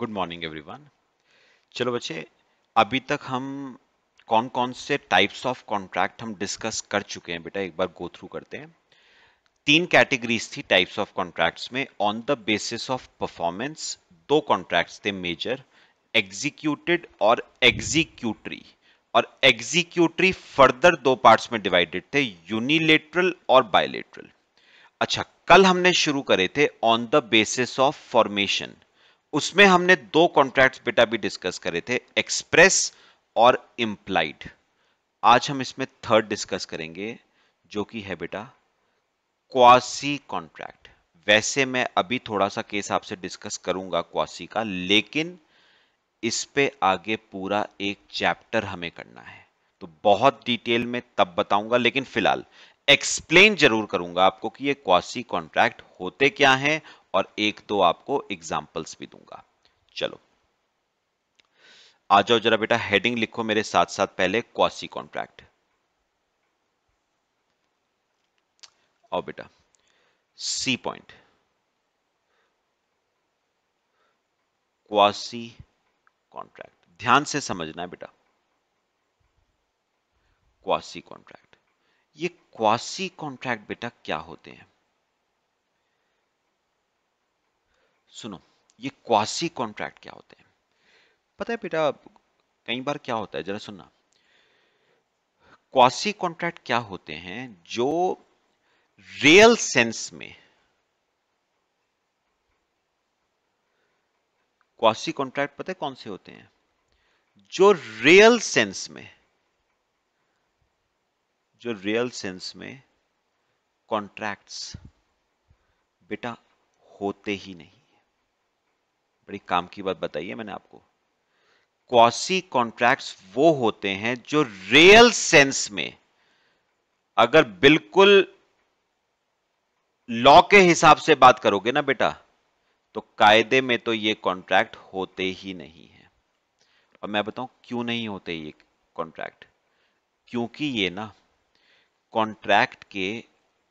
Good morning everyone चलो बच्चे अभी तक हम कौन कौन से टाइप्स ऑफ कॉन्ट्रैक्ट हम डिस्कस कर चुके हैं बेटा एक बार गो थ्रू करते हैं तीन कैटेगरीज थी टाइप्स ऑफ कॉन्ट्रैक्ट्स में on the basis of performance दो कॉन्ट्रैक्ट्स थे मेजर एग्जीक्यूटेड और एग्जीक्यूटरी और एग्जीक्यूटरी फर्दर दो पार्ट्स में डिवाइडेड थे यूनिलेटरल और बायोलेटरल अच्छा कल हमने शुरू करे थे on the basis of formation उसमें हमने दो कॉन्ट्रैक्ट्स बेटा भी डिस्कस करे थे एक्सप्रेस और इंप्लाइड आज हम इसमें थर्ड डिस्कस करेंगे जो कि है बेटा क्वासी कॉन्ट्रैक्ट वैसे मैं अभी थोड़ा सा केस आपसे डिस्कस करूंगा क्वासी का लेकिन इस पे आगे पूरा एक चैप्टर हमें करना है तो बहुत डिटेल में तब बताऊंगा लेकिन फिलहाल एक्सप्लेन जरूर करूंगा आपको कि ये क्वासी कॉन्ट्रैक्ट होते क्या हैं और एक तो आपको एग्जाम्पल्स भी दूंगा चलो आ जाओ जरा बेटा हेडिंग लिखो मेरे साथ साथ पहले क्वासी कॉन्ट्रैक्ट और बेटा सी पॉइंट क्वासी कॉन्ट्रैक्ट ध्यान से समझना है बेटा क्वासी कॉन्ट्रैक्ट ये क्वासी कॉन्ट्रैक्ट बेटा क्या होते हैं सुनो ये क्वासी कॉन्ट्रैक्ट क्या होते हैं पता है बेटा कई बार क्या होता है जरा सुनना क्वासी कॉन्ट्रैक्ट क्या होते हैं जो रियल सेंस में क्वासी कॉन्ट्रैक्ट पता है कौन से होते हैं जो रियल सेंस में जो रियल सेंस में कॉन्ट्रैक्ट्स बेटा होते ही नहीं बड़ी काम की बात बताई है मैंने आपको क्वासी कॉन्ट्रैक्ट्स वो होते हैं जो रियल सेंस में अगर बिल्कुल लॉ के हिसाब से बात करोगे ना बेटा तो कायदे में तो ये कॉन्ट्रैक्ट होते ही नहीं है और मैं बताऊं क्यों नहीं होते ये कॉन्ट्रैक्ट क्योंकि ये ना कॉन्ट्रैक्ट के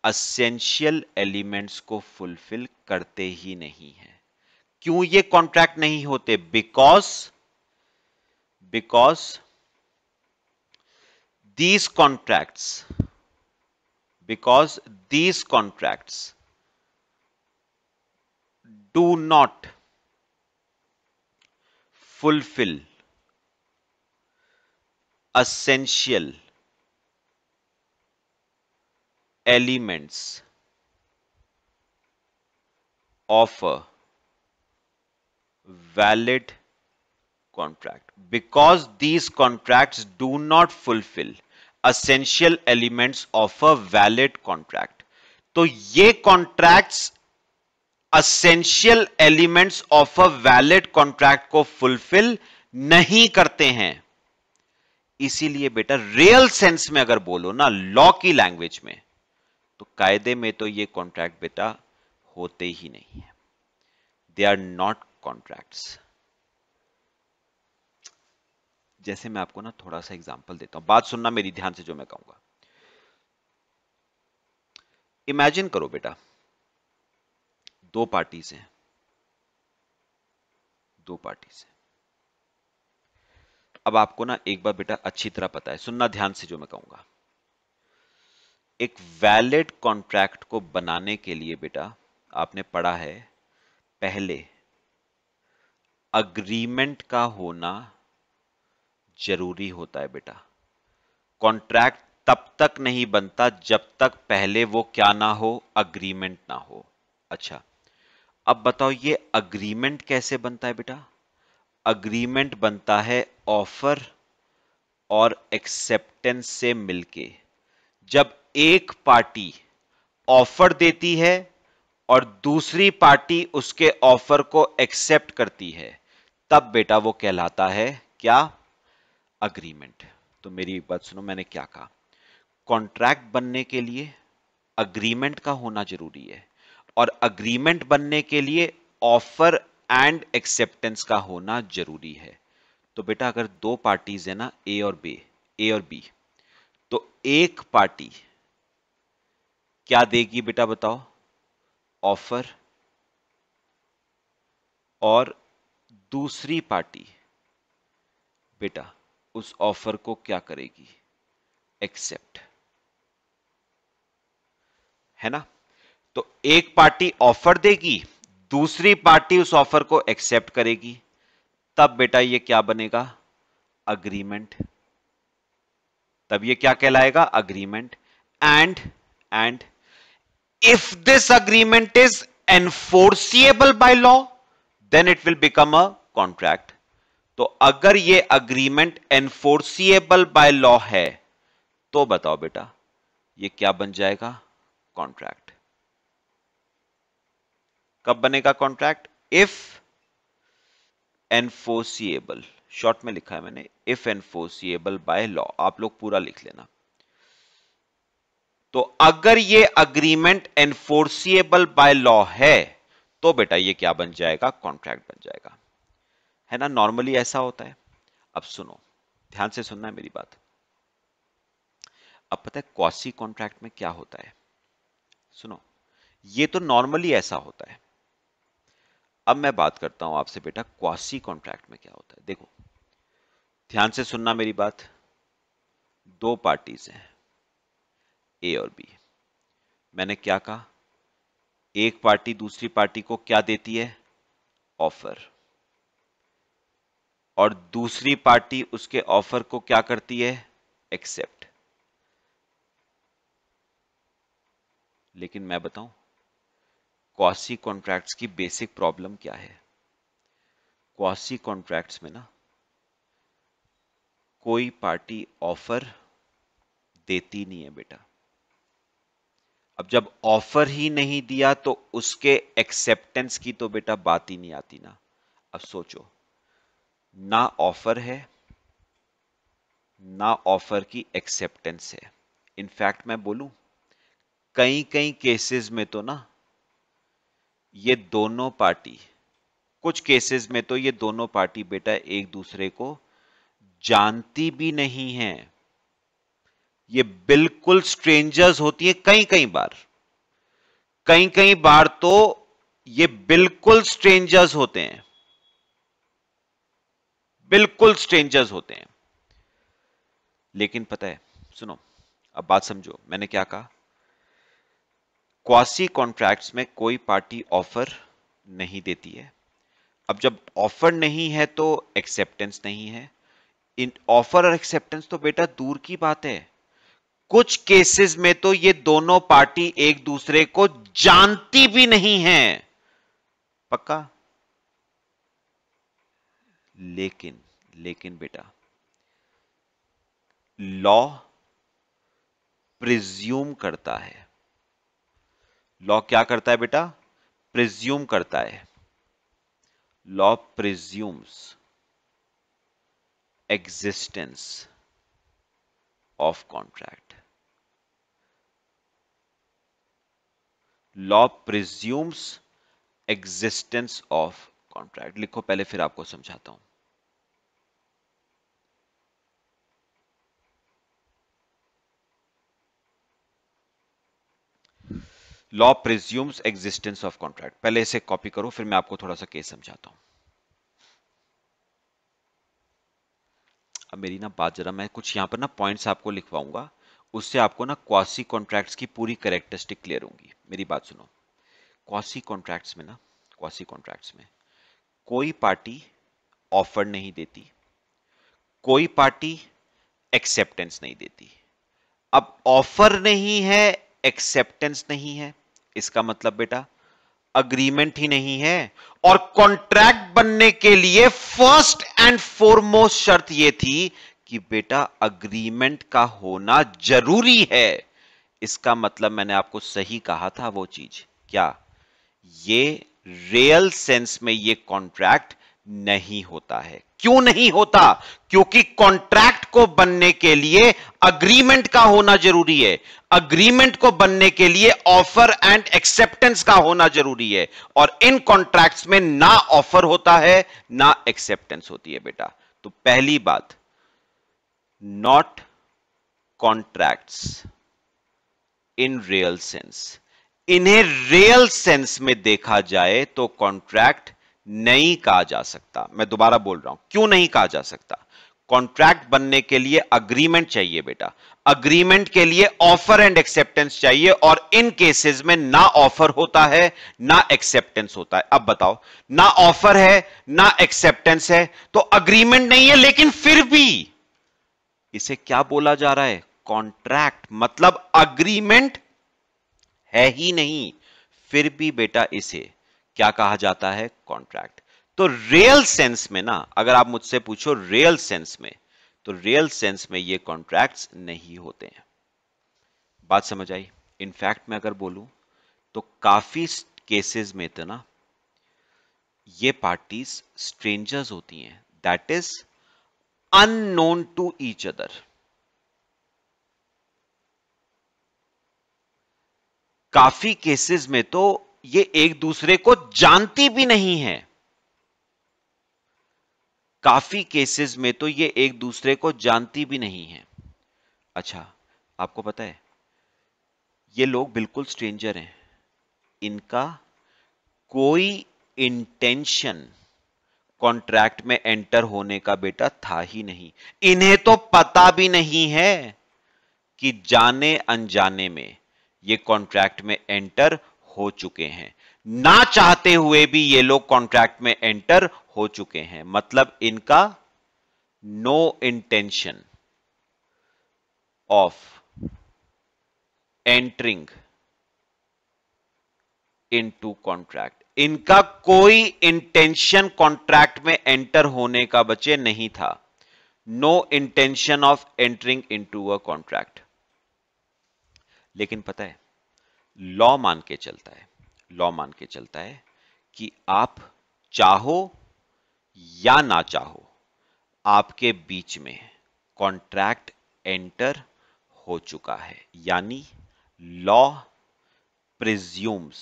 असेंशियल एलिमेंट्स को फुलफिल करते ही नहीं है क्यों ये कॉन्ट्रैक्ट नहीं होते because because these contract because these contract do not fulfil essential elements of valid contract because these contracts do not fulfill essential elements of a valid contract तो ये contracts essential elements of a valid contract को fulfill नहीं करते हैं इसीलिए बेटा real sense में अगर बोलो ना लॉ की लैंग्वेज में तो कायदे में तो ये कॉन्ट्रैक्ट बेटा होते ही नहीं है दे आर नॉट contracts जैसे मैं आपको ना थोड़ा सा एग्जांपल देता हूं बात सुनना मेरी ध्यान से जो मैं कहूंगा इमेजिन करो बेटा दो पार्टीज हैं दो पार्टीज हैं अब आपको ना एक बार बेटा अच्छी तरह पता है सुनना ध्यान से जो मैं कहूंगा एक वैलिड कॉन्ट्रैक्ट को बनाने के लिए बेटा आपने पढ़ा है पहले अग्रीमेंट का होना जरूरी होता है बेटा कॉन्ट्रैक्ट तब तक नहीं बनता जब तक पहले वो क्या ना हो अग्रीमेंट ना हो अच्छा अब बताओ ये अग्रीमेंट कैसे बनता है बेटा अग्रीमेंट बनता है ऑफर और एक्सेप्टेंस से मिलके जब एक पार्टी ऑफर देती है और दूसरी पार्टी उसके ऑफर को एक्सेप्ट करती है तब बेटा वो कहलाता है क्या अग्रीमेंट तो मेरी बात सुनो मैंने क्या कहा कॉन्ट्रैक्ट बनने के लिए अग्रीमेंट का होना जरूरी है और अग्रीमेंट बनने के लिए ऑफर एंड एक्सेप्टेंस का होना जरूरी है तो बेटा अगर दो पार्टीज है ना ए और बी ए और बी तो एक पार्टी क्या देगी बेटा बताओ ऑफर और दूसरी पार्टी बेटा उस ऑफर को क्या करेगी एक्सेप्ट है ना तो एक पार्टी ऑफर देगी दूसरी पार्टी उस ऑफर को एक्सेप्ट करेगी तब बेटा ये क्या बनेगा अग्रीमेंट तब ये क्या कहलाएगा agreement and and if this agreement is enforceable by law then it will become a contract तो अगर ये अग्रीमेंट एनफोर्सिएबल बाय लॉ है तो बताओ बेटा ये क्या बन जाएगा कॉन्ट्रैक्ट कब बनेगा कॉन्ट्रैक्ट इफ एनफोर्सिएबल शॉर्ट में लिखा है मैंने इफ एनफोर्सिएबल बाय लॉ आप लोग पूरा लिख लेना तो अगर ये अग्रीमेंट एनफोर्सिएबल बाय लॉ है तो बेटा ये क्या बन जाएगा कॉन्ट्रैक्ट बन जाएगा है ना नॉर्मली ऐसा होता है अब सुनो ध्यान से सुनना है मेरी बात अब पता है क्वासी कॉन्ट्रैक्ट में क्या होता है सुनो ये तो नॉर्मली ऐसा होता है अब मैं बात करता हूं आपसे बेटा क्वासी कॉन्ट्रैक्ट में क्या होता है देखो ध्यान से सुनना मेरी बात दो पार्टीज हैं ए और बी मैंने क्या कहा एक पार्टी दूसरी पार्टी को क्या देती है ऑफर और दूसरी पार्टी उसके ऑफर को क्या करती है एक्सेप्ट लेकिन मैं बताऊं क्वासी कॉन्ट्रैक्ट्स की बेसिक प्रॉब्लम क्या है क्वासी कॉन्ट्रैक्ट्स में ना कोई पार्टी ऑफर देती नहीं है बेटा अब जब ऑफर ही नहीं दिया तो उसके एक्सेप्टेंस की तो बेटा बात ही नहीं आती ना अब सोचो ना ऑफर है ना ऑफर की एक्सेप्टेंस है इनफैक्ट मैं बोलूं कई कई केसेस में तो ना ये दोनों पार्टी कुछ केसेस में तो ये दोनों पार्टी बेटा एक दूसरे को जानती भी नहीं है ये बिल्कुल स्ट्रेंजर्स होती है कई कई बार कई कई बार तो ये बिल्कुल स्ट्रेंजर्स होते हैं बिल्कुल स्ट्रेंजर्स होते हैं लेकिन पता है सुनो अब बात समझो मैंने क्या कहा क्वासी कॉन्ट्रैक्ट्स में कोई पार्टी ऑफर नहीं देती है अब जब ऑफर नहीं है तो एक्सेप्टेंस नहीं है इन ऑफर और एक्सेप्टेंस तो बेटा दूर की बात है कुछ केसेस में तो ये दोनों पार्टी एक दूसरे को जानती भी नहीं है पक्का लेकिन लेकिन बेटा लॉ प्रिज्यूम करता है लॉ क्या करता है बेटा प्रिज्यूम करता है law presumes existence of contract law presumes existence of contract लिखो पहले फिर आपको समझाता हूं law presumes existence of contract पहले इसे कॉपी करो फिर मैं आपको थोड़ा सा केस समझाता हूं अब मेरी ना बात जरा मैं कुछ यहां पर ना पॉइंट्स आपको लिखवाऊंगा उससे आपको ना क्वासी कॉन्ट्रैक्ट्स की पूरी करेक्टरिस्टिक क्लियर होंगी मेरी बात सुनो क्वासी कॉन्ट्रैक्ट्स में ना क्वासी कॉन्ट्रैक्ट्स में कोई पार्टी ऑफर नहीं देती कोई पार्टी एक्सेप्टेंस नहीं देती अब ऑफर नहीं है एक्सेप्टेंस नहीं है इसका मतलब बेटा अग्रीमेंट ही नहीं है और कॉन्ट्रैक्ट बनने के लिए फर्स्ट एंड फॉरमोस्ट शर्त यह थी कि बेटा अग्रीमेंट का होना जरूरी है इसका मतलब मैंने आपको सही कहा था वो चीज क्या ये रियल सेंस में ये कॉन्ट्रैक्ट नहीं होता है क्यों नहीं होता क्योंकि कॉन्ट्रैक्ट को बनने के लिए अग्रीमेंट का होना जरूरी है अग्रीमेंट को बनने के लिए ऑफर एंड एक्सेप्टेंस का होना जरूरी है और इन कॉन्ट्रैक्ट्स में ना ऑफर होता है ना एक्सेप्टेंस होती है बेटा तो पहली बात not contracts in real sense इन्हें रियल सेंस में देखा जाए तो कॉन्ट्रैक्ट नहीं कहा जा सकता मैं दोबारा बोल रहा हूं क्यों नहीं कहा जा सकता कॉन्ट्रैक्ट बनने के लिए अग्रीमेंट चाहिए बेटा अग्रीमेंट के लिए ऑफर एंड एक्सेप्टेंस चाहिए और इन केसेस में ना ऑफर होता है ना एक्सेप्टेंस होता है अब बताओ ना ऑफर है ना एक्सेप्टेंस है तो अग्रीमेंट नहीं है लेकिन फिर भी इसे क्या बोला जा रहा है कॉन्ट्रैक्ट मतलब अग्रीमेंट है ही नहीं फिर भी बेटा इसे क्या कहा जाता है कॉन्ट्रैक्ट तो रियल सेंस में ना अगर आप मुझसे पूछो रियल सेंस में तो रियल सेंस में ये कॉन्ट्रैक्ट्स नहीं होते हैं बात समझ आई इनफैक्ट मैं अगर बोलूं तो काफी केसेस में तो ना ये पार्टीज स्ट्रेंजर्स होती हैं that is unknown to each other. काफी केसेस में तो ये एक दूसरे को जानती भी नहीं है काफी केसेस में तो ये एक दूसरे को जानती भी नहीं है अच्छा आपको पता है ये लोग बिल्कुल स्ट्रेंजर हैं इनका कोई इंटेंशन कॉन्ट्रैक्ट में एंटर होने का बेटा था ही नहीं इन्हें तो पता भी नहीं है कि जाने अनजाने में ये कॉन्ट्रैक्ट में एंटर हो चुके हैं ना चाहते हुए भी ये लोग कॉन्ट्रैक्ट में एंटर हो चुके हैं मतलब इनका no intention of entering into contract इनका कोई इंटेंशन कॉन्ट्रैक्ट में एंटर होने का बचे नहीं था no intention of entering to a contract लेकिन पता है लॉ मान के चलता है लॉ मान के चलता है कि आप चाहो या ना चाहो आपके बीच में कॉन्ट्रैक्ट एंटर हो चुका है यानी law presumes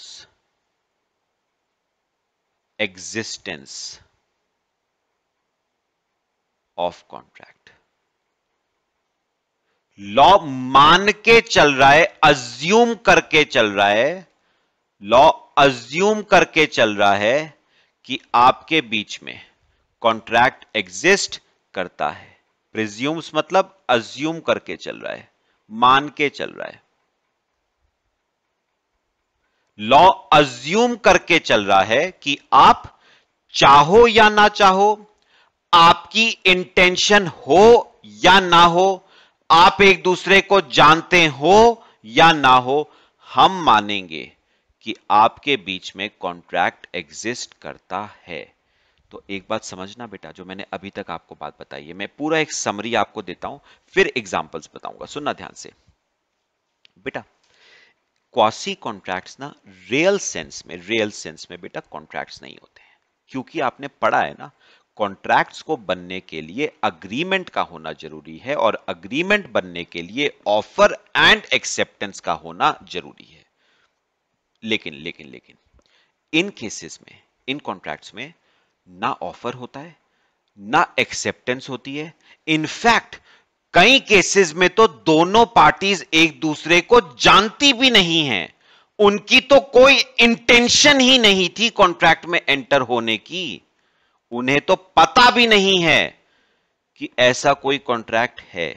existence of contract law मान के चल रहा है अज्यूम करके चल रहा है लॉ अज्यूम करके चल रहा है कि आपके बीच में कॉन्ट्रैक्ट एग्जिस्ट करता है प्रिज्यूम्स मतलब अज्यूम करके चल रहा है मान के चल रहा है लॉ अज्यूम करके चल रहा है कि आप चाहो या ना चाहो आपकी इंटेंशन हो या ना हो आप एक दूसरे को जानते हो या ना हो हम मानेंगे कि आपके बीच में कॉन्ट्रैक्ट एग्जिस्ट करता है तो एक बात समझना बेटा जो मैंने अभी तक आपको बात बताई है मैं पूरा एक समरी आपको देता हूं फिर एग्जांपल्स बताऊंगा सुनना ध्यान से बेटा क्वासी कॉन्ट्रैक्ट्स ना रियल सेंस में रियल सेंस में बेटा कॉन्ट्रैक्ट्स नहीं होते हैं क्योंकि आपने पढ़ा है ना कॉन्ट्रैक्ट्स को बनने के लिए अग्रीमेंट का होना जरूरी है और अग्रीमेंट बनने के लिए ऑफर एंड एक्सेप्टेंस का होना जरूरी है लेकिन लेकिन लेकिन इन केसेस में इन कॉन्ट्रैक्ट्स में ना ऑफर होता है ना एक्सेप्टेंस होती है इनफैक्ट कई केसेस में तो दोनों पार्टीज एक दूसरे को जानती भी नहीं है उनकी तो कोई इंटेंशन ही नहीं थी कॉन्ट्रैक्ट में एंटर होने की उन्हें तो पता भी नहीं है कि ऐसा कोई कॉन्ट्रैक्ट है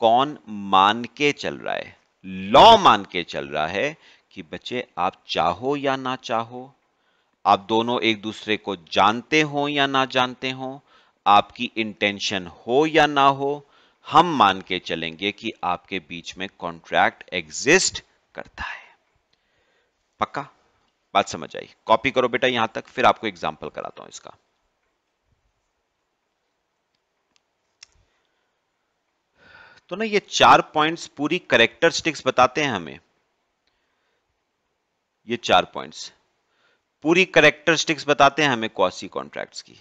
कौन मान के चल रहा है लॉ मान के चल रहा है कि बच्चे आप चाहो या ना चाहो आप दोनों एक दूसरे को जानते हो या ना जानते हो आपकी इंटेंशन हो या ना हो हम मान के चलेंगे कि आपके बीच में कॉन्ट्रैक्ट एग्जिस्ट करता है पक्का बात समझ आई कॉपी करो बेटा यहां तक फिर आपको एग्जाम्पल कराता हूं इसका तो ना ये चार पॉइंट्स पूरी करेक्टरिस्टिक्स बताते हैं हमें ये चार पॉइंट्स पूरी करेक्टरिस्टिक्स बताते हैं हमें क्वासी कॉन्ट्रैक्ट्स की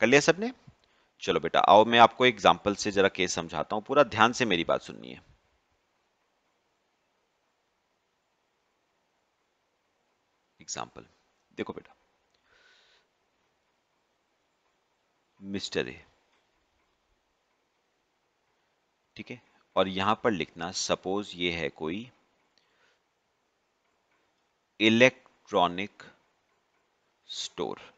कर लिया सबने चलो बेटा आओ मैं आपको एग्जाम्पल से जरा केस समझाता हूं पूरा ध्यान से मेरी बात सुननी है एग्जाम्पल देखो बेटा मिस्टर ए ठीक है और यहां पर लिखना सपोज ये है कोई इलेक्ट्रॉनिक स्टोर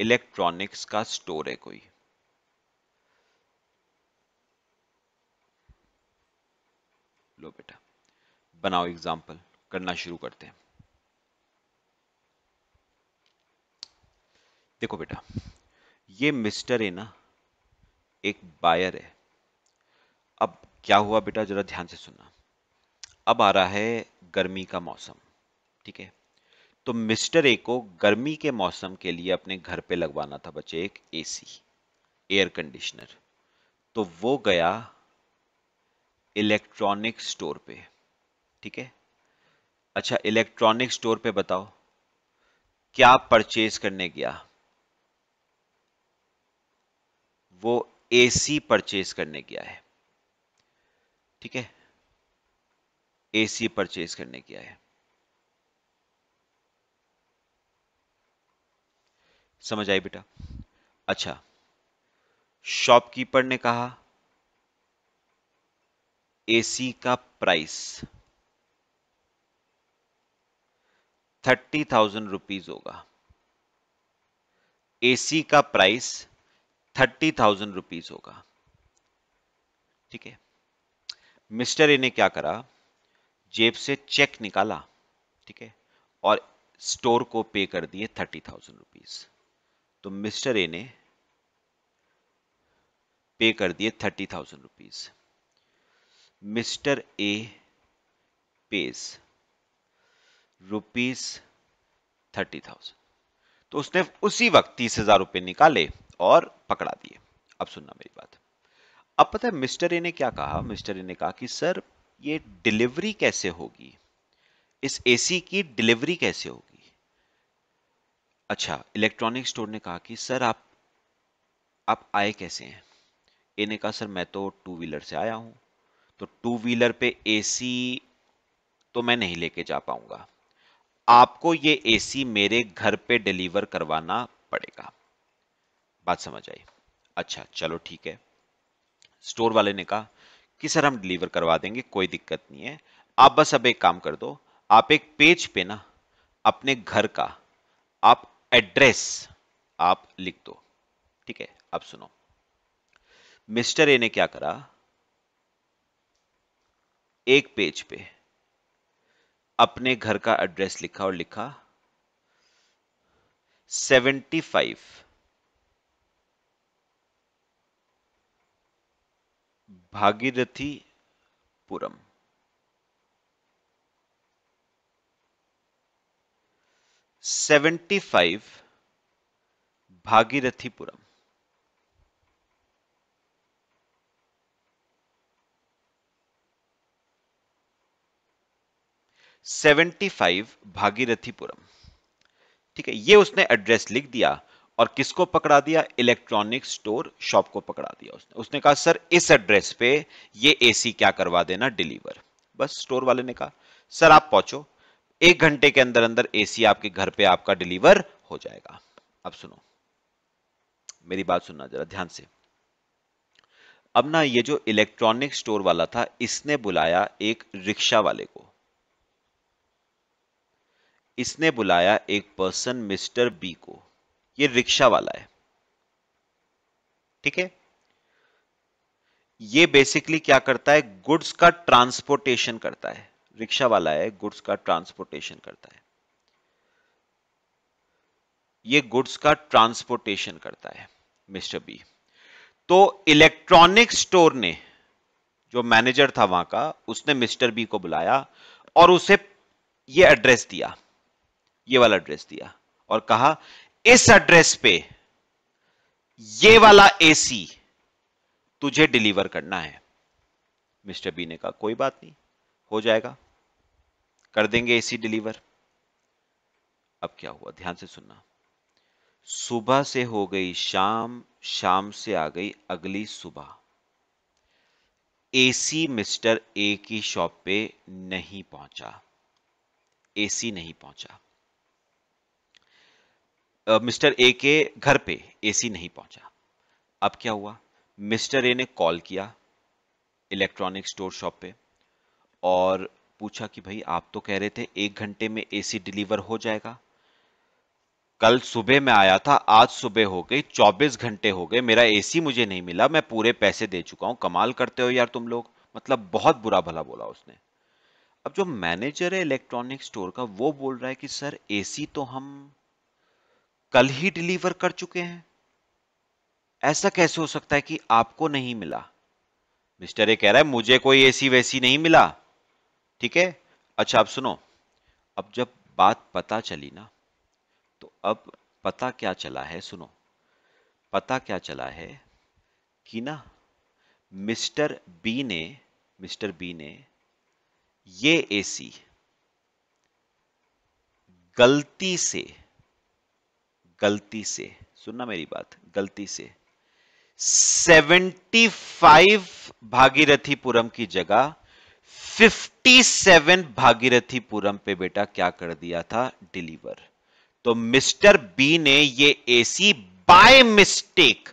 इलेक्ट्रॉनिक्स का स्टोर है कोई लो बेटा बनाओ एग्जाम्पल करना शुरू करते हैं देखो बेटा ये मिस्टर है ना एक बायर है अब क्या हुआ बेटा जरा ध्यान से सुनना अब आ रहा है गर्मी का मौसम ठीक है तो मिस्टर ए को गर्मी के मौसम के लिए अपने घर पे लगवाना था बच्चे एक एसी एयर कंडीशनर तो वो गया इलेक्ट्रॉनिक स्टोर पे ठीक है अच्छा इलेक्ट्रॉनिक स्टोर पे बताओ क्या परचेज करने गया वो एसी परचेज करने गया है ठीक है एसी परचेज करने गया है समझ आई बेटा अच्छा शॉपकीपर ने कहा एसी का प्राइस थर्टी थाउजेंड रुपीज होगा एसी का प्राइस थर्टी थाउजेंड रुपीज होगा ठीक है मिस्टर ए ने क्या करा जेब से चेक निकाला ठीक है और स्टोर को पे कर दिए थर्टी थाउजेंड रुपीज़ तो मिस्टर ए ने पे कर दिए thirty thousand rupees Mister A pays rupees thirty thousand तो उसने उसी वक्त तीस हजार रुपए निकाले और पकड़ा दिए अब सुनना मेरी बात अब पता है मिस्टर ए ने क्या कहा मिस्टर ए ने कहा कि सर ये डिलीवरी कैसे होगी इस एसी की डिलीवरी कैसे होगी अच्छा इलेक्ट्रॉनिक स्टोर ने कहा कि सर आप आप आए कैसे हैं ए ने कहा सर मैं तो टू व्हीलर से आया हूँ तो टू व्हीलर पे एसी तो मैं नहीं लेके जा पाऊंगा आपको ये एसी मेरे घर पे डिलीवर करवाना पड़ेगा बात समझ आई अच्छा चलो ठीक है स्टोर वाले ने कहा कि सर हम डिलीवर करवा देंगे कोई दिक्कत नहीं है आप बस अब एक काम कर दो आप एक पेज पे ना अपने घर का आप एड्रेस आप लिख दो ठीक है अब सुनो मिस्टर ए ने क्या करा एक पेज पे अपने घर का एड्रेस लिखा और लिखा 75 Bhagirathipuram seventy five Bhagirathipuram seventy five Bhagirathipuram ठीक है ये उसने एड्रेस लिख दिया और किसको पकड़ा दिया इलेक्ट्रॉनिक स्टोर शॉप को पकड़ा दिया उसने उसने कहा सर इस एड्रेस पे ये एसी क्या करवा देना डिलीवर बस स्टोर वाले ने कहा सर आप पहुंचो एक घंटे के अंदर अंदर एसी आपके घर पे आपका डिलीवर हो जाएगा अब सुनो मेरी बात सुनना जरा ध्यान से अब ना ये जो इलेक्ट्रॉनिक स्टोर वाला था इसने बुलाया एक रिक्शा वाले को इसने बुलाया एक पर्सन मिस्टर बी को ये रिक्शा वाला है ठीक है ये बेसिकली क्या करता है गुड्स का ट्रांसपोर्टेशन करता है रिक्शा वाला है गुड्स का ट्रांसपोर्टेशन करता है ये गुड्स का ट्रांसपोर्टेशन करता है मिस्टर बी तो इलेक्ट्रॉनिक स्टोर ने जो मैनेजर था वहां का उसने मिस्टर बी को बुलाया और उसे ये एड्रेस दिया ये वाला एड्रेस दिया और कहा इस एड्रेस पे ये वाला एसी तुझे डिलीवर करना है मिस्टर बी ने कहा कोई बात नहीं हो जाएगा कर देंगे एसी डिलीवर अब क्या हुआ ध्यान से सुनना सुबह से हो गई शाम शाम से आ गई अगली सुबह एसी मिस्टर ए की शॉप पे नहीं पहुंचा एसी नहीं पहुंचा मिस्टर ए के घर पे एसी नहीं पहुंचा अब क्या हुआ मिस्टर ए ने कॉल किया इलेक्ट्रॉनिक स्टोर शॉप पे और पूछा कि भाई आप तो कह रहे थे एक घंटे में एसी डिलीवर हो जाएगा कल सुबह में आया था आज सुबह हो गई 24 घंटे हो गए मेरा एसी मुझे नहीं मिला मैं पूरे पैसे दे चुका हूं कमाल करते हो यार तुम लोग मतलब बहुत बुरा भला बोला उसने अब जो मैनेजर है इलेक्ट्रॉनिक स्टोर का वो बोल रहा है कि सर एसी तो हम कल ही डिलीवर कर चुके हैं ऐसा कैसे हो सकता है कि आपको नहीं मिला मिस्टर ए कह रहा है मुझे कोई एसी वैसी नहीं मिला ठीक है अच्छा आप सुनो अब जब बात पता चली ना तो अब पता क्या चला है सुनो पता क्या चला है कि ना मिस्टर बी ने मिस्टर बी ने ये एसी गलती से गलती से सुनना मेरी बात गलती से 75 भागीरथीपुरम की जगह 57 भागीरथीपुरम पे बेटा क्या कर दिया था डिलीवर तो मिस्टर बी ने ये एसी बाय मिस्टेक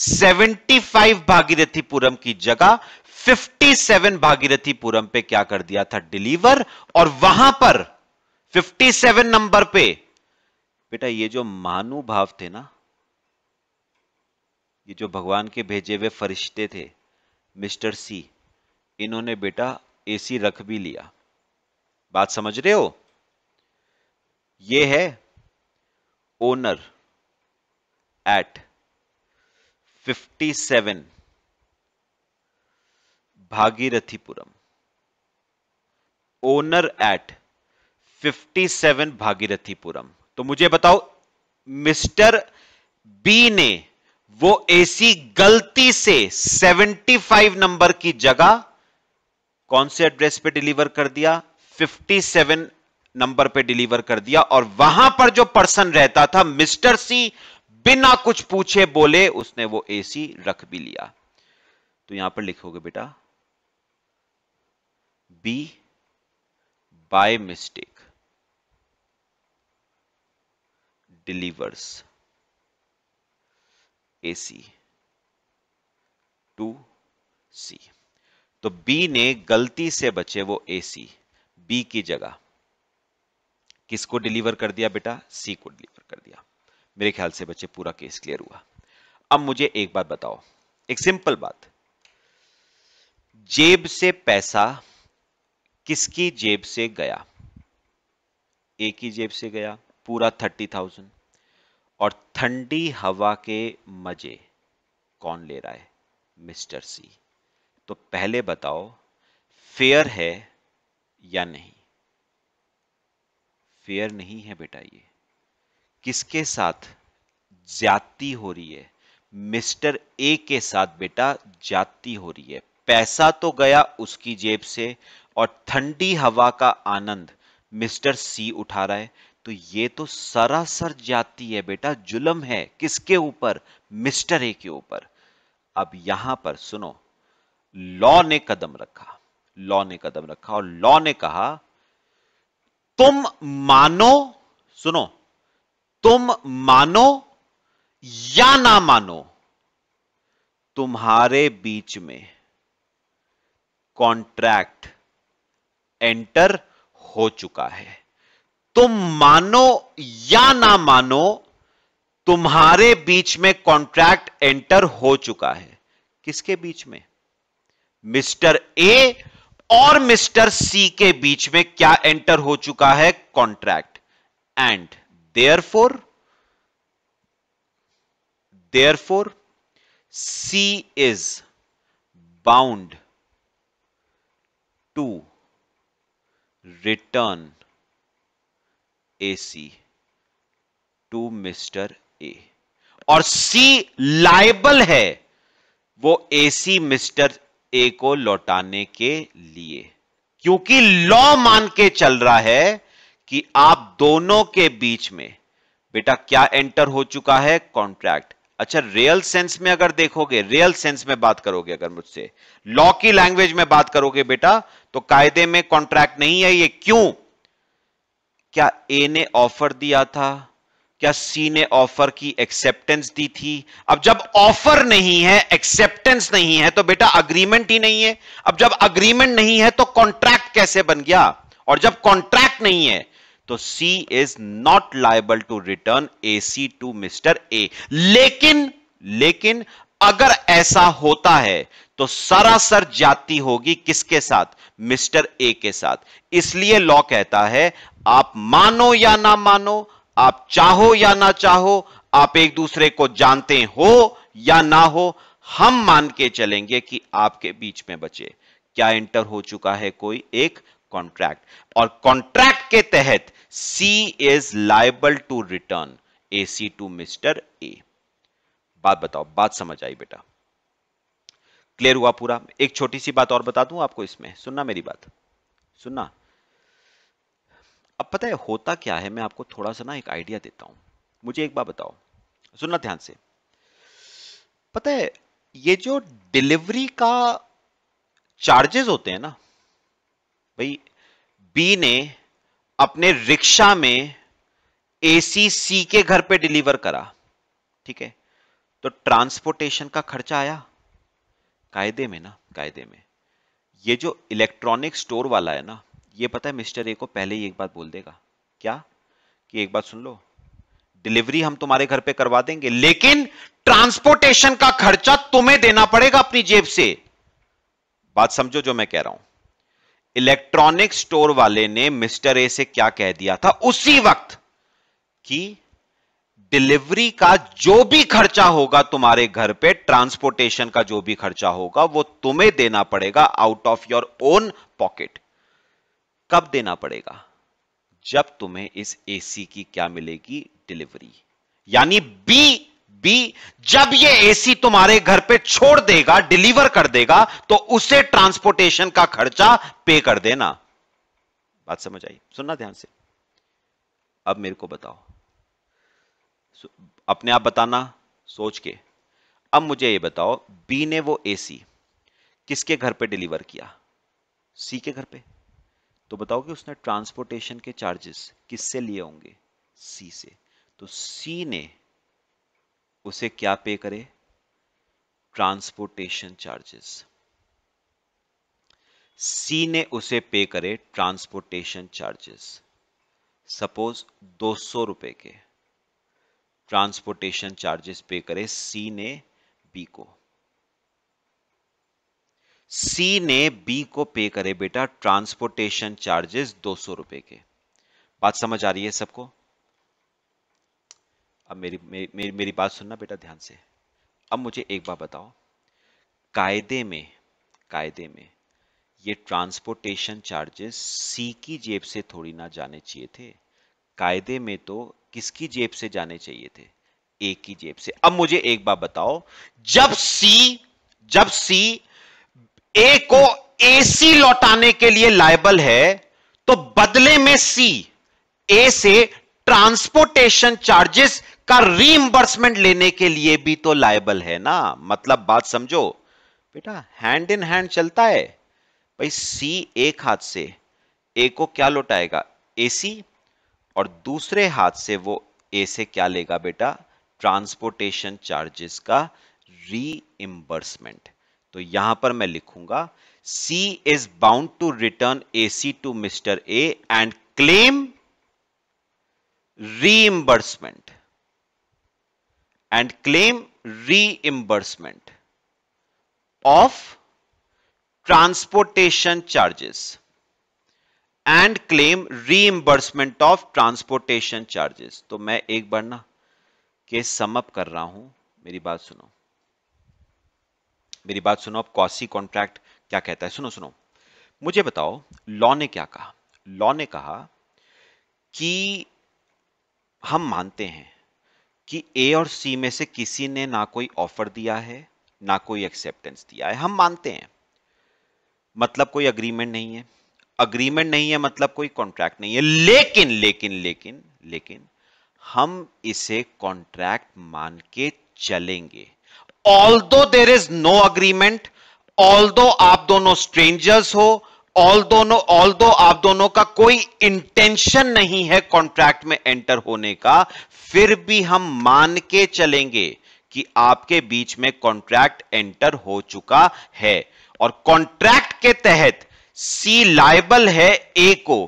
75 भागीरथीपुरम की जगह 57 भागीरथीपुरम पे क्या कर दिया था डिलीवर और वहां पर 57 नंबर पे बेटा ये जो भाव थे ना ये जो भगवान के भेजे हुए फरिश्ते थे मिस्टर सी इन्होंने बेटा एसी रख भी लिया बात समझ रहे हो ये है owner at 57 Bhagirathipuram owner at 57 Bhagirathipuram तो मुझे बताओ मिस्टर बी ने वो एसी गलती से 75 नंबर की जगह कौन से एड्रेस पे डिलीवर कर दिया 57 नंबर पे डिलीवर कर दिया और वहां पर जो पर्सन रहता था मिस्टर सी बिना कुछ पूछे बोले उसने वो एसी रख भी लिया तो यहां पर लिखोगे बेटा B by mistake delivers AC to C तो बी ने गलती से बचे वो ए सी बी की जगह किसको डिलीवर कर दिया बेटा सी को डिलीवर कर दिया मेरे ख्याल से बच्चे पूरा केस क्लियर हुआ अब मुझे एक बात बताओ एक सिंपल बात जेब से पैसा किसकी जेब से गया ए की जेब से गया पूरा थर्टी थाउजेंड और ठंडी हवा के मजे कौन ले रहा है मिस्टर सी तो पहले बताओ फेयर है या नहीं फेयर नहीं है बेटा ये किसके साथ जाति हो रही है मिस्टर ए के साथ बेटा जाति हो रही है पैसा तो गया उसकी जेब से और ठंडी हवा का आनंद मिस्टर सी उठा रहा है तो ये तो सरासर जाति है बेटा जुलम है किसके ऊपर मिस्टर ए के ऊपर अब यहां पर सुनो लॉ ने कदम रखा लॉ ने कदम रखा और लॉ ने कहा तुम मानो सुनो तुम मानो या ना मानो तुम्हारे बीच में कॉन्ट्रैक्ट एंटर हो चुका है तुम मानो या ना मानो तुम्हारे बीच में कॉन्ट्रैक्ट एंटर हो चुका है किसके बीच में मिस्टर ए और मिस्टर सी के बीच में क्या एंटर हो चुका है contract and therefore therefore C is bound to return A C to mister A और सी लाइबल है वो ए सी मिस्टर ए को लौटाने के लिए क्योंकि लॉ मान के चल रहा है कि आप दोनों के बीच में बेटा क्या एंटर हो चुका है कॉन्ट्रैक्ट अच्छा रियल सेंस में अगर देखोगे रियल सेंस में बात करोगे अगर मुझसे लॉ की लैंग्वेज में बात करोगे बेटा तो कायदे में कॉन्ट्रैक्ट नहीं है ये क्यों क्या ए ने ऑफर दिया था क्या सी ने ऑफर की एक्सेप्टेंस दी थी अब जब ऑफर नहीं है एक्सेप्टेंस नहीं है तो बेटा अग्रीमेंट ही नहीं है अब जब अग्रीमेंट नहीं है तो कॉन्ट्रैक्ट कैसे बन गया और जब कॉन्ट्रैक्ट नहीं है तो C is not liable to return A C to mister A लेकिन लेकिन अगर ऐसा होता है तो सरासर जाति होगी किसके साथ मिस्टर ए के साथ इसलिए लॉ कहता है आप मानो या ना मानो आप चाहो या ना चाहो आप एक दूसरे को जानते हो या ना हो हम मान के चलेंगे कि आपके बीच में बचे क्या एंटर हो चुका है कोई एक कॉन्ट्रैक्ट और कॉन्ट्रैक्ट के तहत C is liable to return A C to mister A बात बताओ बात समझ आई बेटा क्लियर हुआ पूरा एक छोटी सी बात और बता दूं आपको इसमें सुनना मेरी बात सुनना अब पता है होता क्या है मैं आपको थोड़ा सा ना एक आइडिया देता हूं मुझे एक बार बताओ सुनना ध्यान से पता है ये जो डिलीवरी का चार्जेस होते हैं ना भाई बी ने अपने रिक्शा में एसी सी के घर पे डिलीवर करा ठीक है तो ट्रांसपोर्टेशन का खर्चा आया कायदे में ना कायदे में ये जो इलेक्ट्रॉनिक स्टोर वाला है ना ये पता है मिस्टर ए को पहले ही एक बात बोल देगा क्या कि एक बात सुन लो डिलीवरी हम तुम्हारे घर पे करवा देंगे लेकिन ट्रांसपोर्टेशन का खर्चा तुम्हें देना पड़ेगा अपनी जेब से बात समझो जो मैं कह रहा हूं इलेक्ट्रॉनिक स्टोर वाले ने मिस्टर ए से क्या कह दिया था उसी वक्त कि डिलीवरी का जो भी खर्चा होगा तुम्हारे घर पे ट्रांसपोर्टेशन का जो भी खर्चा होगा वो तुम्हें देना पड़ेगा out of your own pocket कब देना पड़ेगा जब तुम्हें इस एसी की क्या मिलेगी डिलीवरी यानी बी बी जब ये एसी तुम्हारे घर पे छोड़ देगा डिलीवर कर देगा तो उसे ट्रांसपोर्टेशन का खर्चा पे कर देना बात समझ आई सुनना ध्यान से अब मेरे को बताओ अपने आप बताना सोच के अब मुझे ये बताओ बी ने वो एसी किसके घर पे डिलीवर किया सी के घर पे तो बताओ कि उसने ट्रांसपोर्टेशन के चार्जेस किससे लिए होंगे सी से तो सी ने उसे क्या पे करे ट्रांसपोर्टेशन चार्जेस सी ने उसे पे करे ट्रांसपोर्टेशन चार्जेस सपोज दो सौ रुपए के ट्रांसपोर्टेशन चार्जेस पे करे सी ने बी को सी ने बी को पे करे बेटा ट्रांसपोर्टेशन चार्जेस दो सौ रुपए के बात समझ आ रही है सबको अब मेरी मेरी, मेरी मेरी बात सुनना बेटा ध्यान से अब मुझे एक बार बताओ कायदे में कायदे में ये ट्रांसपोर्टेशन चार्जेस सी की जेब से थोड़ी ना जाने चाहिए थे कायदे में तो किसकी जेब से जाने चाहिए थे ए की जेब से अब मुझे एक बात बताओ जब सी जब सी ए को एसी लौटाने के लिए लायबल है तो बदले में सी ए से ट्रांसपोर्टेशन चार्जेस का रीइंबर्समेंट लेने के लिए भी तो लायबल है ना मतलब बात समझो बेटा हैंड इन हैंड चलता है भाई सी एक हाथ से ए को क्या लौटाएगा एसी और दूसरे हाथ से वो ए से क्या लेगा बेटा ट्रांसपोर्टेशन चार्जेस का रीइंबर्समेंट तो यहां पर मैं लिखूंगा C is bound to return A C to mister A and claim reimbursement and claim reimbursement of transportation charges and claim reimbursement of transportation charges तो मैं एक बार ना केस समअप कर रहा हूं मेरी बात सुनो मेरी बात सुनो अब कॉसी कॉन्ट्रैक्ट क्या कहता है सुनो सुनो मुझे बताओ लॉ ने क्या कहा लॉ ने कहा कि हम मानते हैं कि ए और सी में से किसी ने ना कोई ऑफर दिया है ना कोई एक्सेप्टेंस दिया है हम मानते हैं मतलब कोई अग्रीमेंट नहीं है अग्रीमेंट नहीं है मतलब कोई कॉन्ट्रैक्ट नहीं है लेकिन लेकिन लेकिन लेकिन हम इसे कॉन्ट्रैक्ट मान के चलेंगे although there is no agreement although आप दोनों स्ट्रेंजर्स हो ऑल दोनों ऑल दो आप दोनों का कोई इंटेंशन नहीं है कॉन्ट्रैक्ट में एंटर होने का फिर भी हम मान के चलेंगे कि आपके बीच में कॉन्ट्रैक्ट एंटर हो चुका है और कॉन्ट्रैक्ट के तहत सी लाइबल है ए को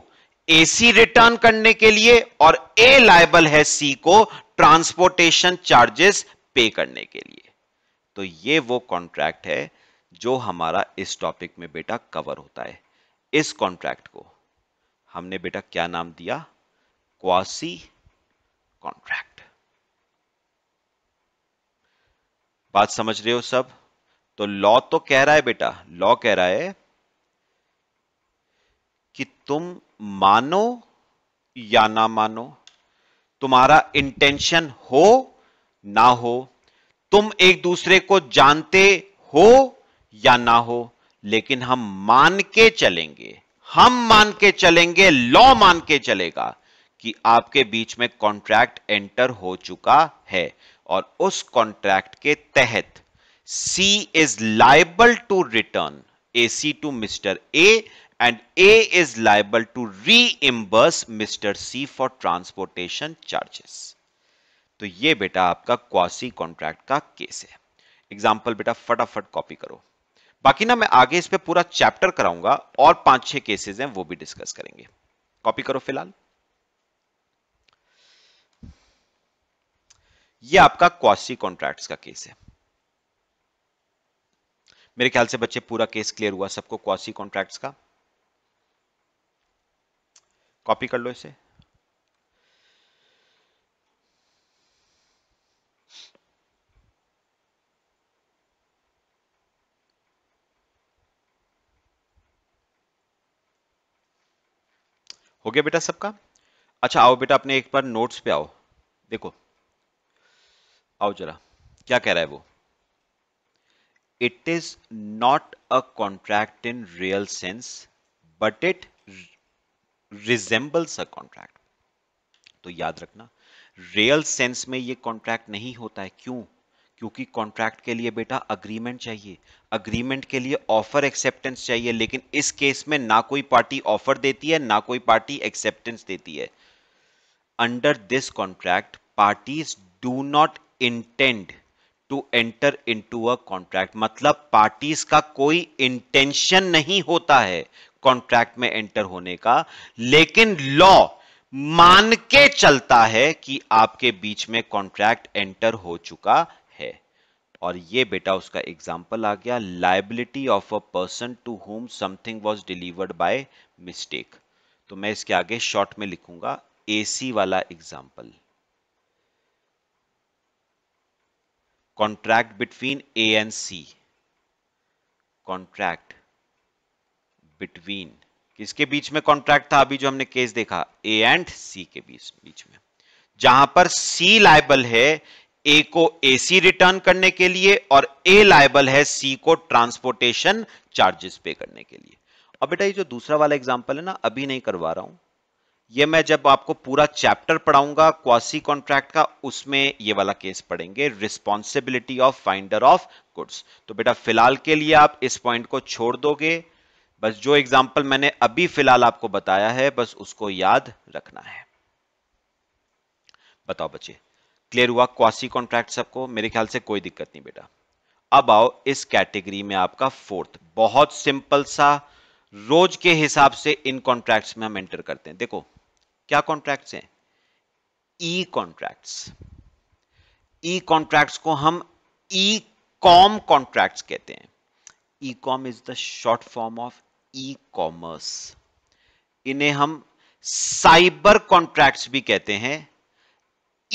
ए सी रिटर्न करने के लिए और ए लाइबल है सी को ट्रांसपोर्टेशन चार्जेस पे करने के लिए तो ये वो कॉन्ट्रैक्ट है जो हमारा इस टॉपिक में बेटा कवर होता है इस कॉन्ट्रैक्ट को हमने बेटा क्या नाम दिया क्वासी कॉन्ट्रैक्ट बात समझ रहे हो सब तो लॉ तो कह रहा है बेटा लॉ कह रहा है कि तुम मानो या ना मानो तुम्हारा इंटेंशन हो ना हो तुम एक दूसरे को जानते हो या ना हो लेकिन हम मान के चलेंगे हम मान के चलेंगे लॉ मान के चलेगा कि आपके बीच में कॉन्ट्रैक्ट एंटर हो चुका है और उस कॉन्ट्रैक्ट के तहत C is liable to return A C to mister A A is liable to re reimburse mister C for transportation charges तो ये बेटा आपका क्वासी कॉन्ट्रैक्ट का केस है एग्जाम्पल बेटा फटाफट कॉपी करो बाकी ना मैं आगे इस पर पूरा चैप्टर कराऊंगा और पांच छह केसेस हैं वो भी डिस्कस करेंगे कॉपी करो फिलहाल ये आपका क्वासी कॉन्ट्रैक्ट्स का केस है मेरे ख्याल से बच्चे पूरा केस क्लियर हुआ सबको क्वासी कॉन्ट्रैक्ट्स का कॉपी कर लो इसे हो गया बेटा सबका अच्छा आओ बेटा अपने एक बार नोट्स पे आओ देखो आओ जरा क्या कह रहा है वो it is not a contract in real sense but it resembles a contract तो याद रखना रियल सेंस में ये कॉन्ट्रैक्ट नहीं होता है क्यों क्योंकि कॉन्ट्रैक्ट के लिए बेटा अग्रीमेंट चाहिए अग्रीमेंट के लिए ऑफर एक्सेप्टेंस चाहिए लेकिन इस केस में ना कोई पार्टी ऑफर देती है ना कोई पार्टी एक्सेप्टेंस देती है under this contract parties do not intend to enter to a contract मतलब पार्टीज का कोई इंटेंशन नहीं होता है कॉन्ट्रैक्ट में एंटर होने का लेकिन लॉ मान के चलता है कि आपके बीच में कॉन्ट्रैक्ट एंटर हो चुका और ये बेटा उसका एग्जाम्पल आ गया liability of a person to home something was delivered by mistake तो मैं इसके आगे शॉर्ट में लिखूंगा ए वाला example contract between A and C contract between किसके बीच में कॉन्ट्रैक्ट था अभी जो हमने केस देखा ए एंड सी के बीच बीच में जहां पर सी लाइबल है ए को एसी रिटर्न करने के लिए और ए लाइबल है सी को ट्रांसपोर्टेशन चार्जेस पे करने के लिए अब बेटा ये जो दूसरा वाला एग्जाम्पल है ना अभी नहीं करवा रहा हूं ये मैं जब आपको पूरा चैप्टर पढ़ाऊंगा क्वासी कॉन्ट्रैक्ट का उसमें ये वाला केस पढ़ेंगे responsibility of finder of goods तो बेटा फिलहाल के लिए आप इस पॉइंट को छोड़ दोगे बस जो एग्जाम्पल मैंने अभी फिलहाल आपको बताया है बस उसको याद रखना है बताओ बच्चे क्लियर हुआ क्वासी कॉन्ट्रैक्ट सबको मेरे ख्याल से कोई दिक्कत नहीं बेटा अब आओ इस कैटेगरी में आपका फोर्थ बहुत सिंपल सा रोज के हिसाब से इन कॉन्ट्रैक्ट्स में हम एंटर करते हैं देखो क्या कॉन्ट्रैक्ट्स हैं ई कॉन्ट्रैक्ट्स ई कॉन्ट्रैक्ट्स को हम ई कॉम कॉन्ट्रैक्ट्स कहते हैं e com is the short form of e commerce इन्हें हम साइबर कॉन्ट्रैक्ट्स भी कहते हैं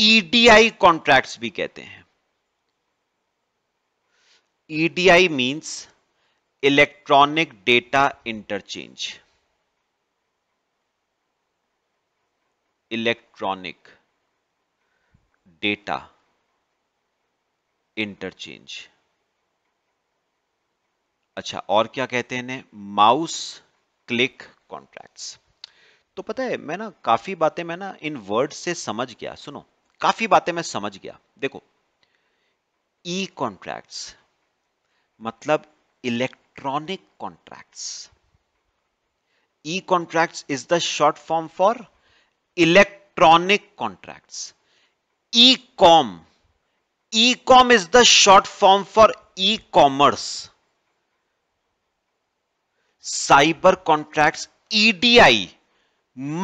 ईडीआई e कॉन्ट्रैक्ट्स भी कहते हैं EDI means electronic data interchange electronic data interchange अच्छा और क्या कहते हैं माउस क्लिक कॉन्ट्रैक्ट्स तो पता है मैं ना काफी बातें मैं ना इन वर्ड से समझ गया सुनो काफी बातें मैं समझ गया देखो ई कॉन्ट्रैक्ट्स मतलब electronic contracts e contracts is the short form for electronic contracts e com e com is the short form for e commerce cyber contracts EDI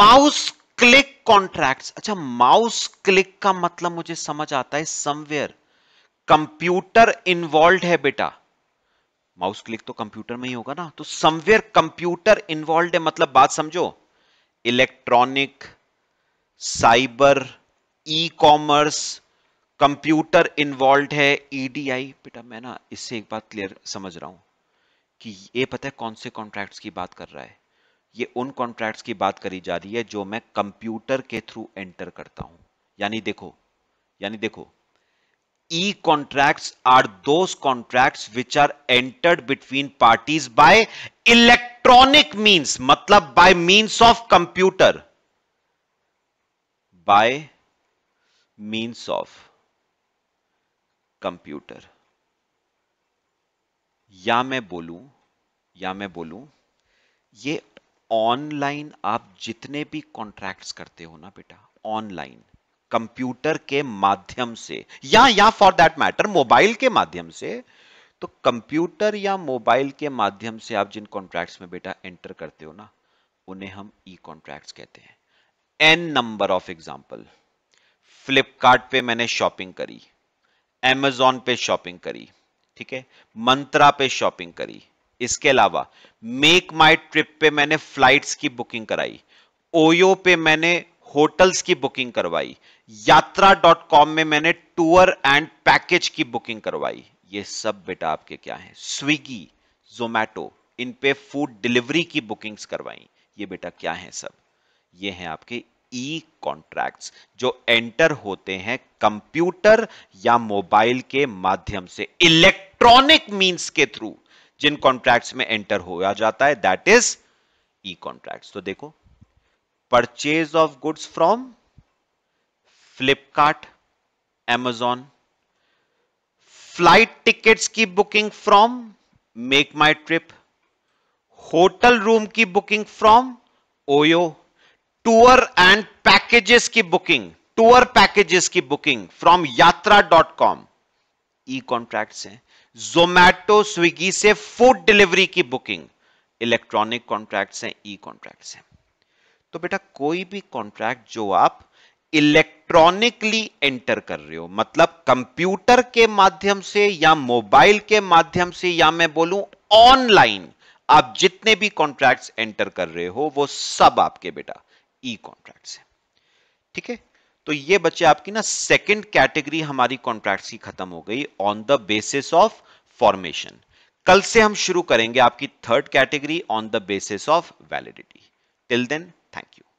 mouse click contract अच्छा माउस क्लिक का मतलब मुझे समझ आता है somewhere computer involve है बेटा mouse click तो कंप्यूटर में ही होगा ना तो समवेयर कंप्यूटर इन्वॉल्व है मतलब बात समझो electronic cyber e commerce computer involve है ईडीआई बेटा मैं ना इससे एक बात क्लियर समझ रहा हूं कि ये पता है कौन से कॉन्ट्रैक्ट्स की बात कर रहा है ये उन कॉन्ट्रैक्ट की बात करी जा रही है जो मैं कंप्यूटर के थ्रू एंटर करता हूं यानी देखो यानी देखो ई कॉन्ट्रैक्ट आर दो contract which are entered between parties by electronic means मतलब by means of computer by means of computer या मैं बोलूं या मैं बोलूं ये ऑनलाइन आप जितने भी कॉन्ट्रैक्ट्स करते हो ना बेटा ऑनलाइन कंप्यूटर के माध्यम से या या फॉर दैट मैटर मोबाइल के माध्यम से तो कंप्यूटर या मोबाइल के माध्यम से आप जिन कॉन्ट्रैक्ट्स में बेटा एंटर करते हो ना उन्हें हम ई कॉन्ट्रैक्ट्स कहते हैं n number of example Flipkart पे मैंने शॉपिंग करी एमेजॉन पे शॉपिंग करी ठीक है मंत्रा पे शॉपिंग करी इसके अलावा मेक माई ट्रिप पे मैंने फ्लाइट्स की बुकिंग कराई ओयो पे मैंने होटल्स की बुकिंग करवाई यात्रा डॉट कॉम में मैंने टूर एंड पैकेज की बुकिंग करवाई ये सब बेटा आपके क्या है स्विगी जोमैटो इन पे फूड डिलीवरी की बुकिंग्स करवाई ये बेटा क्या है सब ये है आपके ई कॉन्ट्रैक्ट्स जो एंटर होते हैं कंप्यूटर या मोबाइल के माध्यम से इलेक्ट्रॉनिक मींस के थ्रू जिन कॉन्ट्रैक्ट्स में एंटर हो जाता है दैट इज ई कॉन्ट्रैक्ट्स तो देखो purchase of goods from Flipkart Amazon flight tickets की booking from MakeMyTrip hotel room की booking from OYO tour and packages की बुकिंग टूअर पैकेजेस की booking from Yatra dot com e contract हैं Zomato Swiggy से food delivery की booking electronic contract है e contract है तो बेटा कोई भी कॉन्ट्रैक्ट जो आप इलेक्ट्रॉनिकली एंटर कर रहे हो मतलब कंप्यूटर के माध्यम से या मोबाइल के माध्यम से या मैं बोलूं ऑनलाइन आप जितने भी कॉन्ट्रैक्ट्स एंटर कर रहे हो वो सब आपके बेटा ई कॉन्ट्रैक्ट्स हैं ठीक है तो ये बच्चे आपकी ना सेकंड कैटेगरी हमारी कॉन्ट्रैक्ट की खत्म हो गई on the basis of formation कल से हम शुरू करेंगे आपकी third category on the basis of validity till then thank you